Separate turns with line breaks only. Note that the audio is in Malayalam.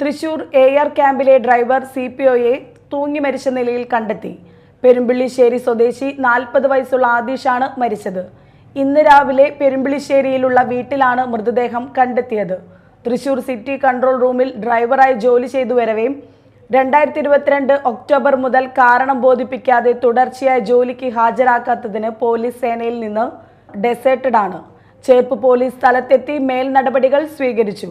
തൃശൂർ എ ആർ ക്യാമ്പിലെ ഡ്രൈവർ സി പി ഒയെ തൂങ്ങി മരിച്ച നിലയിൽ കണ്ടെത്തി പെരുമ്പിള്ളിശ്ശേരി സ്വദേശി നാൽപ്പത് വയസ്സുള്ള ആദിഷാണ് മരിച്ചത് ഇന്ന് രാവിലെ പെരുമ്പിളിശ്ശേരിയിലുള്ള വീട്ടിലാണ് മൃതദേഹം കണ്ടെത്തിയത് തൃശൂർ സിറ്റി കൺട്രോൾ റൂമിൽ ഡ്രൈവറായി ജോലി ചെയ്തു വരവേയും രണ്ടായിരത്തി ഇരുപത്തിരണ്ട് ഒക്ടോബർ മുതൽ കാരണം ബോധിപ്പിക്കാതെ തുടർച്ചയായി ജോലിക്ക് ഹാജരാക്കാത്തതിന് പോലീസ് സേനയിൽ നിന്ന് ഡെസേർട്ടഡ് ആണ് ചേർപ്പ് പോലീസ് സ്ഥലത്തെത്തി മേൽ നടപടികൾ സ്വീകരിച്ചു